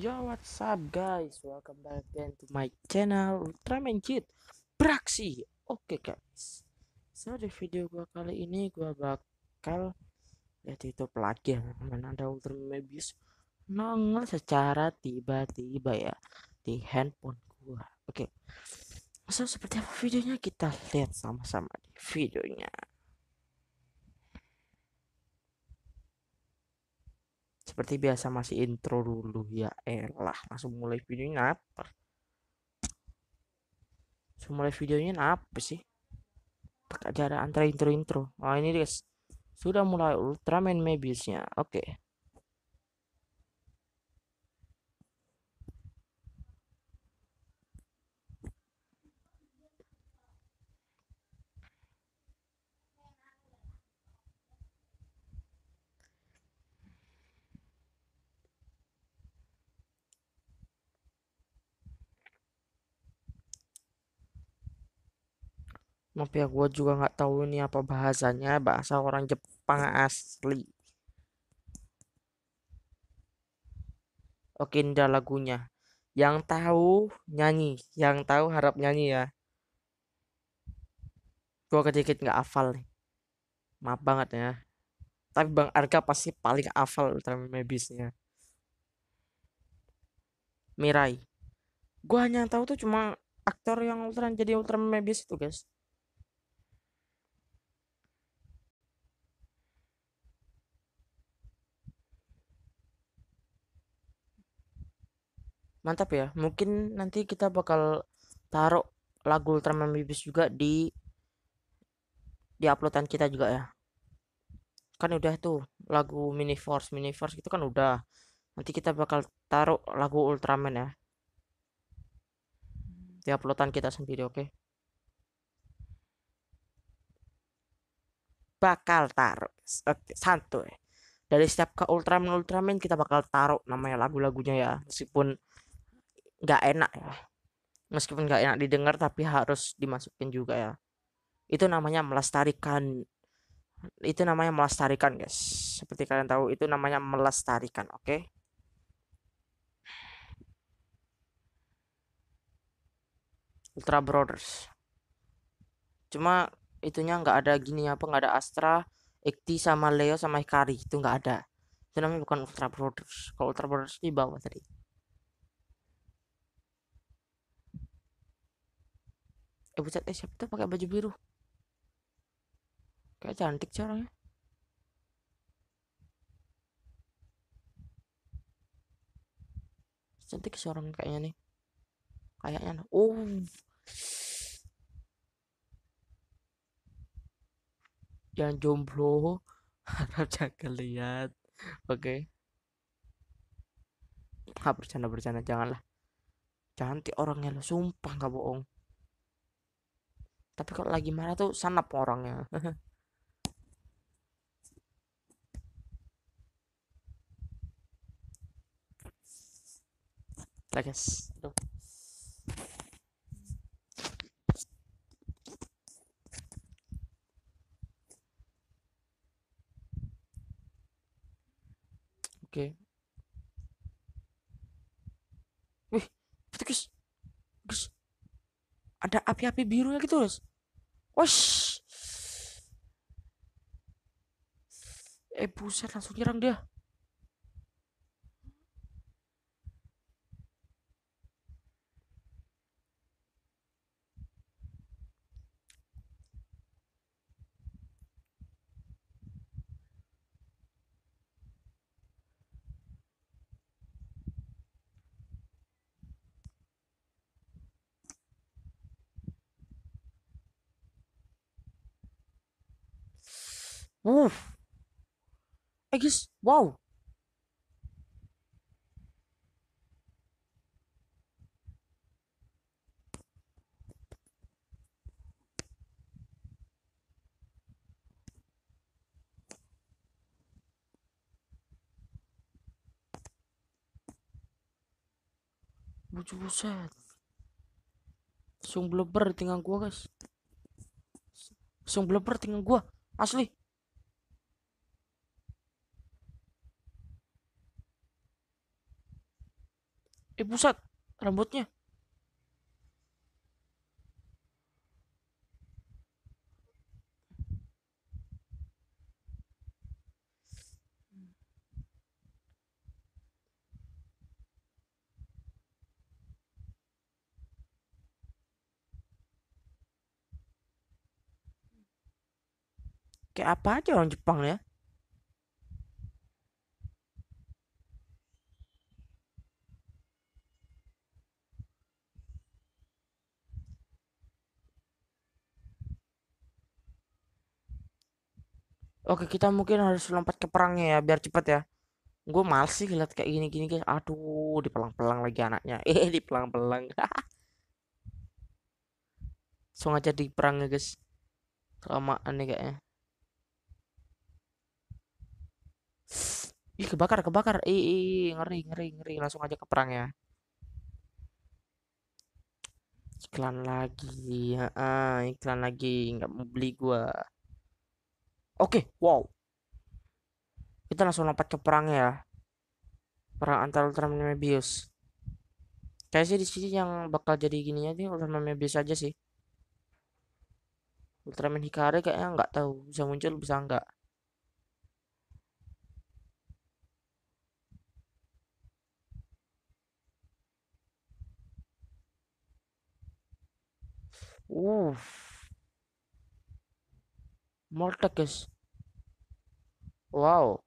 Yo what's up guys welcome back again to my channel Ultraman Kid praksi Oke okay, guys So di video gua kali ini gua bakal lihat YouTube lagi ya teman ada Ultraman Mebius nongol secara tiba-tiba ya di handphone gua Oke okay. So seperti apa videonya kita lihat sama-sama di videonya Seperti biasa masih intro dulu ya elah langsung mulai videonya apa? Langsung mulai videonya apa sih? tak jarak antara intro-intro. Oh ini guys sudah mulai Ultraman Mebiusnya. Oke. Okay. maaf ya gue juga nggak tahu ini apa bahasanya bahasa orang Jepang asli oke ini lagunya yang tahu nyanyi yang tahu harap nyanyi ya gue kedikit nggak hafal nih maaf banget ya tapi bang Arga pasti paling hafal ultraman mebisnya Mirai gue hanya tahu tuh cuma aktor yang Ultraman jadi Ultraman Mebis itu guys Mantap ya. Mungkin nanti kita bakal taruh lagu Ultraman Bibis juga di di uploadan kita juga ya. Kan udah tuh lagu Mini Force, Mini Force itu kan udah. Nanti kita bakal taruh lagu Ultraman ya. Di uploadan kita sendiri, oke. Okay? Bakal taruh. okay, santuy dari setiap ke Ultraman Ultraman kita bakal taruh namanya lagu-lagunya ya meskipun nggak enak ya meskipun nggak enak didengar tapi harus dimasukin juga ya itu namanya melestarikan itu namanya melestarikan guys seperti kalian tahu itu namanya melestarikan oke okay? Ultra Brothers cuma itunya nggak ada gini apa nggak ada Astra Ekti sama Leo sama ikari itu nggak ada itu namanya bukan Ultra Brothers kalau Ultra Brothers di bawah tadi eh buset eh siapa tuh pakai baju biru kayak cantik sih orangnya cantik sih orang kayaknya nih kayaknya oh jangan uh. jomblo harap jaga lihat oke okay. ah bercanda bercanda janganlah cantik orangnya lo sumpah nggak bohong tapi kalau lagi marah tuh sanap orangnya lah guys tuh Oke. Okay. Wih, putus ada api-api birunya gitu terus, Wesh Eh buset langsung nyerang dia Wow. Eh guys, wow. Buset. Sung bleber tinggal gua, guys. Sung bleber tinggal gua. Asli. Eh pusat rambutnya. Kayak apa aja orang Jepang ya? Oke kita mungkin harus lompat ke perangnya ya biar cepet ya. Gue males sih lihat kayak gini gini guys. Aduh di pelang pelang lagi anaknya. Eh di pelang pelang. Langsung aja di perang ya guys. Kelamaan nih kayaknya. Ih kebakar kebakar. Ih, ngeri ngeri ngeri. Langsung aja ke perang ya. Iklan lagi. ya. Ah, iklan lagi. Nggak mau beli gue. Oke, okay, wow. Kita langsung lompat ke perang ya. Perang antara Ultraman Mebius. Kayak sih di sini yang bakal jadi gininya nih Ultraman Mebius aja sih. Ultraman Hikari kayaknya nggak tahu bisa muncul bisa nggak. Uff. Moltek guys wow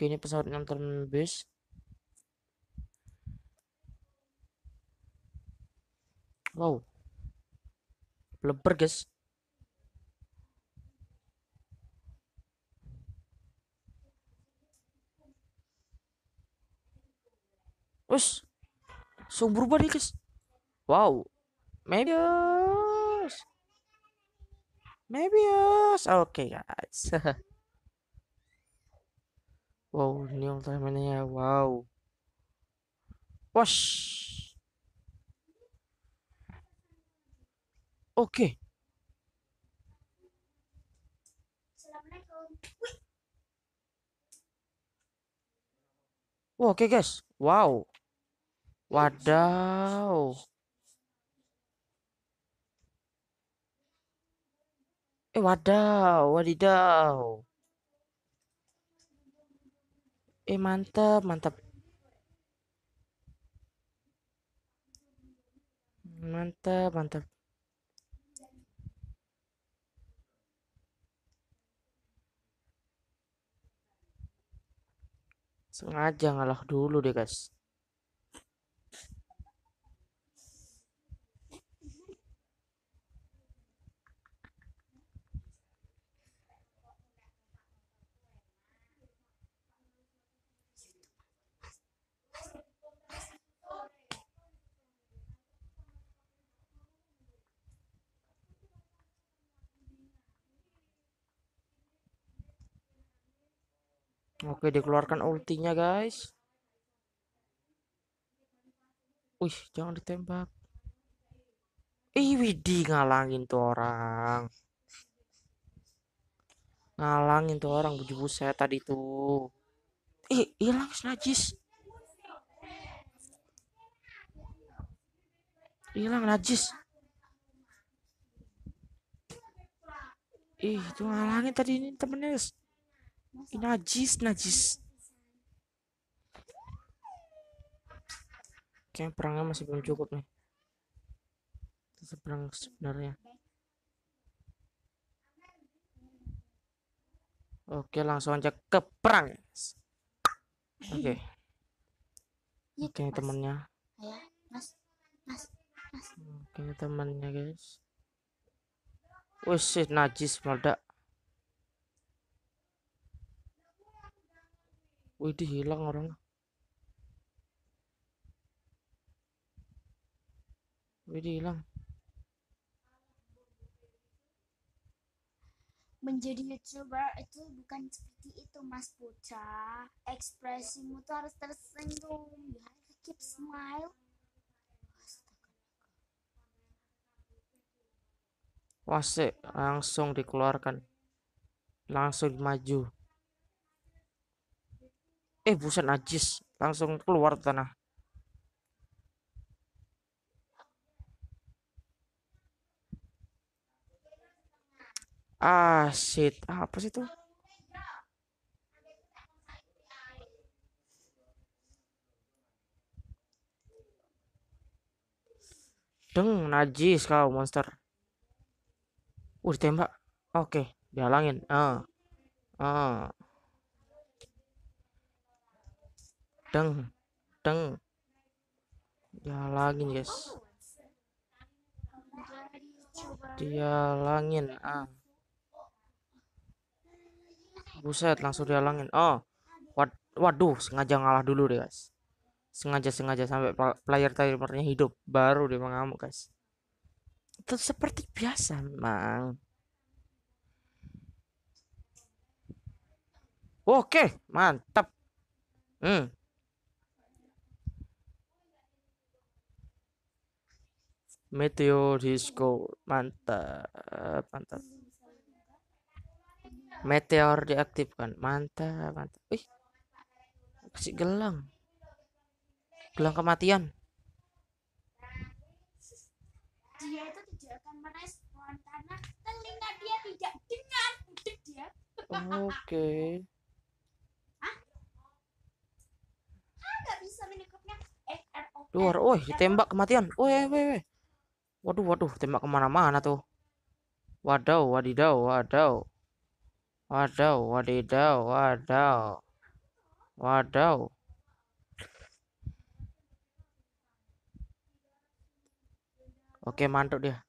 kini pesawatnya pesawat yang terbis wow lebar guys Wes, Sumber berubah guys. Wow, media. Mebius. Okay, guys. wow, ini all time ya. Wow. Wash. Oke. Okay. Oke okay, guys, wow, wadaw, Eh wadaw, wadidaw. Eh mantap, mantap. Mantap, mantap. Sengaja ngalah dulu deh guys. Oke, dikeluarkan ultinya, guys. Wih, jangan ditembak. Ih, Widi ngalangin tuh orang. Ngalangin tuh orang buju buset tadi tuh. Ih, hilang najis. Hilang najis. Ih, tuh ngalangin tadi ini temennya, najis najis kayak perangnya masih belum cukup nih Tetap perang sebenarnya oke langsung aja ke perang oke iya, oke temannya, oke temannya guys Wih, najis meledak Wih, hilang orang Wih, hilang. menjadi youtuber itu bukan seperti itu mas puca ekspresimu tuh harus tersenyum you ya, keep smile Wasik langsung dikeluarkan langsung maju eh buset najis langsung keluar tanah ah shit apa sih tuh Deng, najis kau monster. Udah tembak. Oke, okay, dihalangin. Ah. Uh. Ah. deng deng ya lagi guys dia langin ah buset langsung dia langin oh wad waduh sengaja ngalah dulu deh guys sengaja sengaja sampai player timernya hidup baru dia mengamuk guys itu seperti biasa mang oke mantap hmm Meteor Disco mantap mantap Meteor diaktifkan mantap mantap Wih kasih gelang gelang kematian Oke. Okay. Ah, bisa menikupnya. telinga dia tidak ah, eh, Luar, oh, ditembak kematian. Oh, eh, weh, weh. Waduh, waduh, tembak kemana-mana tuh. Wadaw, wadidaw, wadaw. Wadaw, wadidaw, wadaw. Wadaw. Oke, mantuk dia.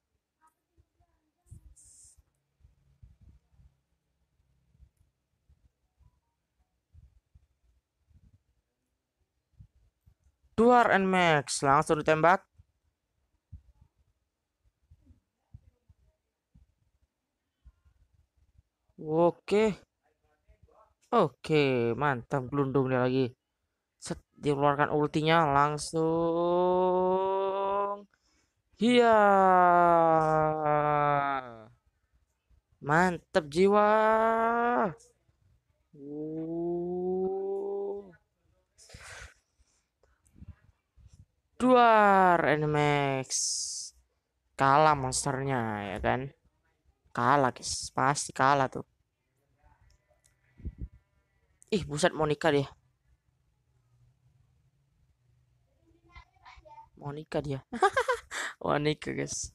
Duar and Max langsung ditembak. Oke. Oke, mantap dia lagi. Set dikeluarkan ultinya langsung. Iya. Mantap jiwa. Uh. Duar Nmax. Kalah monsternya ya kan. Kalah guys, pasti kalah tuh. Ih, buset Monica dia. Monica dia. Monica, guys.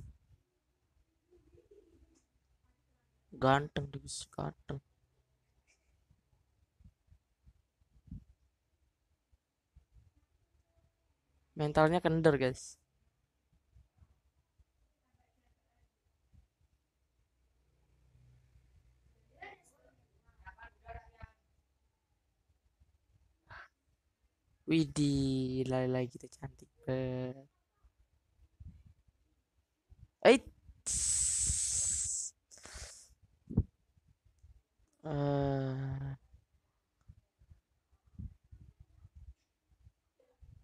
Ganteng guys. Ganteng. Mentalnya kender, guys. Widi lala gitu cantik banget. Eh.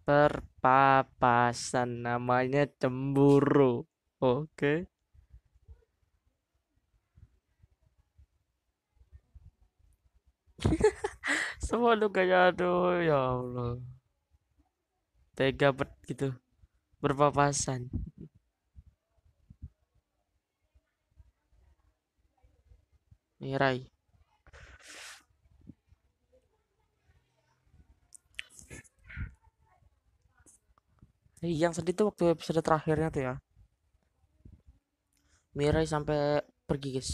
perpapasan namanya cemburu. Oke. Okay. Semua lu kayak aduh ya Allah tega ber, gitu berpapasan mirai yang sedih tuh waktu episode terakhirnya tuh ya Mirai sampai pergi guys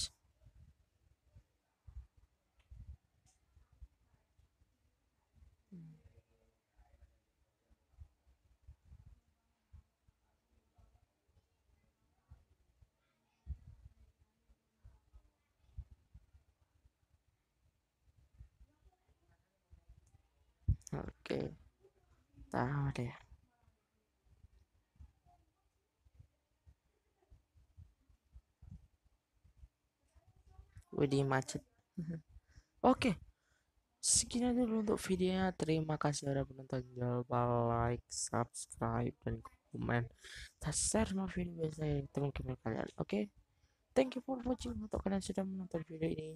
Oke, tahu deh. Widih macet. Mhm. Oke. Sekian dulu untuk videonya. Terima kasih sudah menonton. Jangan lupa like, subscribe, dan komen. Dan share sama video saya teman-teman kalian. Oke. Thank you for watching untuk kalian sudah menonton video ini.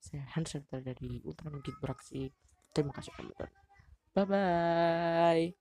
Saya Hansen dari Ultraman Kid Beraksi. Terima kasih teman Bye-bye.